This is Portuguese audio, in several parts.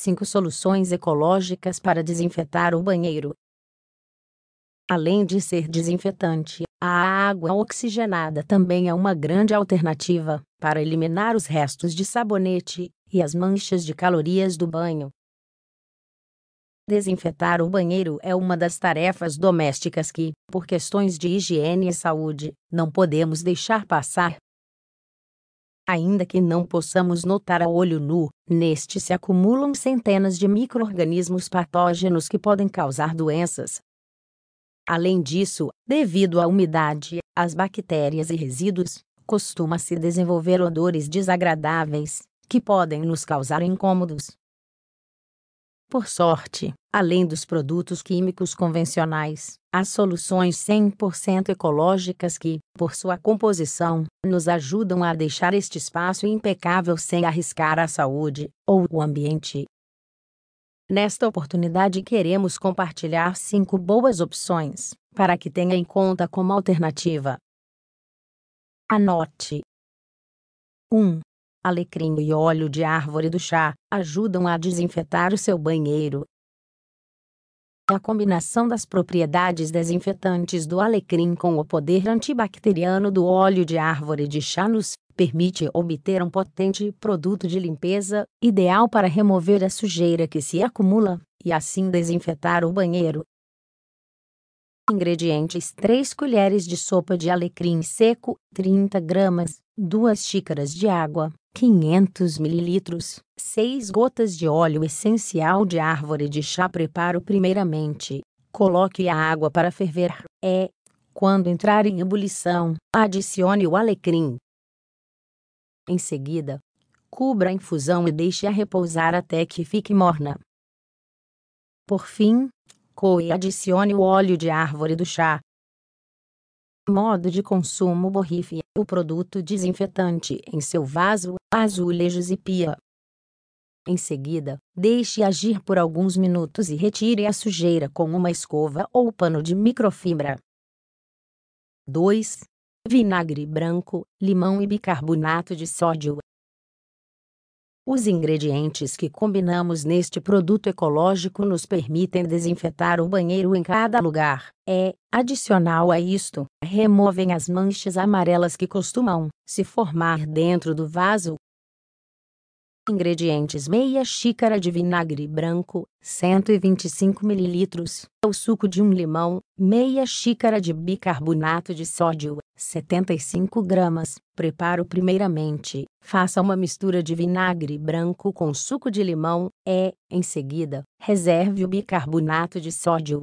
5 soluções ecológicas para desinfetar o banheiro. Além de ser desinfetante, a água oxigenada também é uma grande alternativa para eliminar os restos de sabonete e as manchas de calorias do banho. Desinfetar o banheiro é uma das tarefas domésticas que, por questões de higiene e saúde, não podemos deixar passar. Ainda que não possamos notar a olho nu, neste se acumulam centenas de microrganismos patógenos que podem causar doenças. Além disso, devido à umidade, às bactérias e resíduos, costuma se desenvolver odores desagradáveis, que podem nos causar incômodos. Por sorte, além dos produtos químicos convencionais, há soluções 100% ecológicas que, por sua composição, nos ajudam a deixar este espaço impecável sem arriscar a saúde ou o ambiente. Nesta oportunidade, queremos compartilhar cinco boas opções para que tenha em conta como alternativa. Anote: 1 alecrim e óleo de árvore do chá, ajudam a desinfetar o seu banheiro. A combinação das propriedades desinfetantes do alecrim com o poder antibacteriano do óleo de árvore de chá nos permite obter um potente produto de limpeza, ideal para remover a sujeira que se acumula e assim desinfetar o banheiro. Ingredientes: 3 colheres de sopa de alecrim seco, 30 gramas, 2 xícaras de água, 500 ml, 6 gotas de óleo essencial de árvore de chá. Preparo primeiramente. Coloque a água para ferver. É, quando entrar em ebulição, adicione o alecrim. Em seguida, cubra a infusão e deixe-a repousar até que fique morna. Por fim, coe e adicione o óleo de árvore do chá, Modo de consumo borrife, o produto desinfetante em seu vaso, azulejos e pia. Em seguida, deixe agir por alguns minutos e retire a sujeira com uma escova ou pano de microfibra. 2. Vinagre branco, limão e bicarbonato de sódio, os ingredientes que combinamos neste produto ecológico nos permitem desinfetar o banheiro em cada lugar. É, adicional a isto, removem as manchas amarelas que costumam se formar dentro do vaso. Ingredientes: meia xícara de vinagre branco, 125 ml, o suco de um limão, meia xícara de bicarbonato de sódio, 75 gramas. Preparo primeiramente. Faça uma mistura de vinagre branco com suco de limão e, é, em seguida, reserve o bicarbonato de sódio.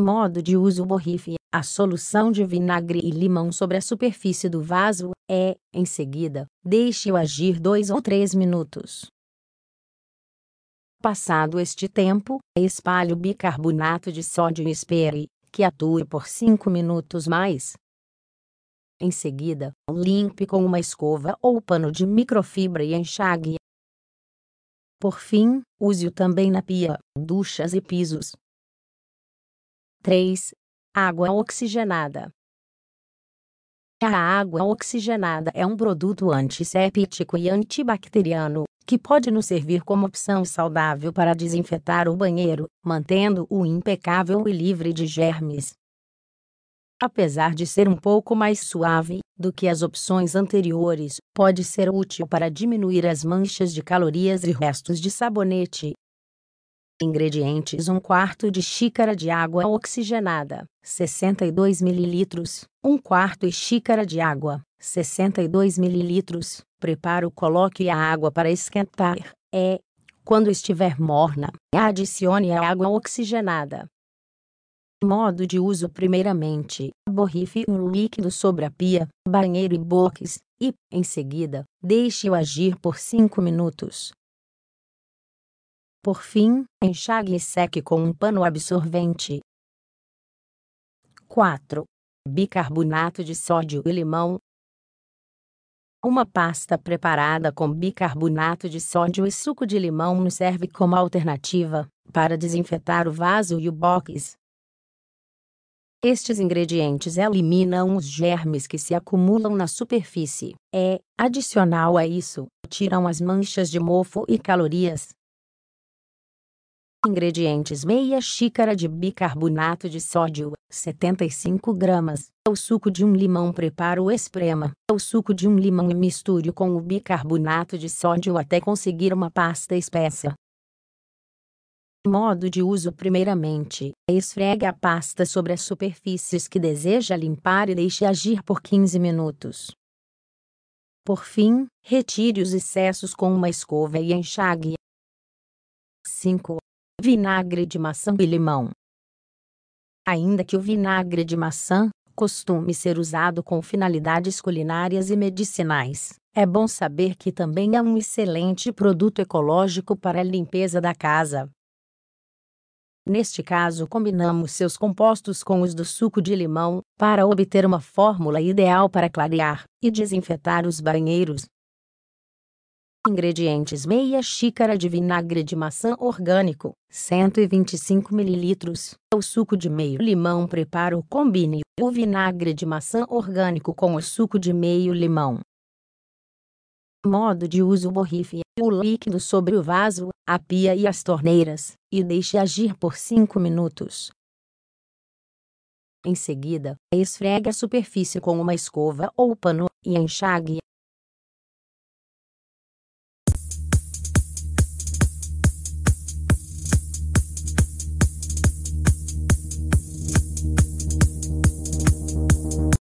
Modo de uso borrife. A solução de vinagre e limão sobre a superfície do vaso é, em seguida, deixe-o agir 2 ou 3 minutos. Passado este tempo, espalhe o bicarbonato de sódio e espere que atue por cinco minutos mais. Em seguida, limpe com uma escova ou pano de microfibra e enxague. Por fim, use-o também na pia, duchas e pisos. 3. Água oxigenada. A água oxigenada é um produto antisséptico e antibacteriano que pode nos servir como opção saudável para desinfetar o banheiro, mantendo-o impecável e livre de germes. Apesar de ser um pouco mais suave do que as opções anteriores, pode ser útil para diminuir as manchas de calorias e restos de sabonete. Ingredientes: 1 quarto de xícara de água oxigenada, 62 ml, 1 quarto e xícara de água, 62 ml, Prepare o coloque a água para esquentar. É, quando estiver morna, adicione a água oxigenada. Modo de uso Primeiramente, borrife o um líquido sobre a pia, banheiro e box, e, em seguida, deixe-o agir por 5 minutos. Por fim, enxague e seque com um pano absorvente. 4. Bicarbonato de sódio e limão, uma pasta preparada com bicarbonato de sódio e suco de limão nos serve como alternativa para desinfetar o vaso e o box. Estes ingredientes eliminam os germes que se acumulam na superfície. É, adicional a isso, tiram as manchas de mofo e calorias, Ingredientes: meia xícara de bicarbonato de sódio, 75 gramas. O suco de um limão. Prepara o esprema. O suco de um limão e misture com o bicarbonato de sódio até conseguir uma pasta espessa. Modo de uso: primeiramente, esfregue a pasta sobre as superfícies que deseja limpar e deixe agir por 15 minutos. Por fim, retire os excessos com uma escova e enxague. 5 vinagre de maçã e limão. Ainda que o vinagre de maçã costume ser usado com finalidades culinárias e medicinais, é bom saber que também é um excelente produto ecológico para a limpeza da casa. Neste caso, combinamos seus compostos com os do suco de limão, para obter uma fórmula ideal para clarear e desinfetar os banheiros, Ingredientes: meia xícara de vinagre de maçã orgânico, 125 ml. O suco de meio limão. Preparo combine o vinagre de maçã orgânico com o suco de meio limão. Modo de uso: borrife o líquido sobre o vaso, a pia e as torneiras, e deixe agir por 5 minutos. Em seguida, esfregue a superfície com uma escova ou pano e enxague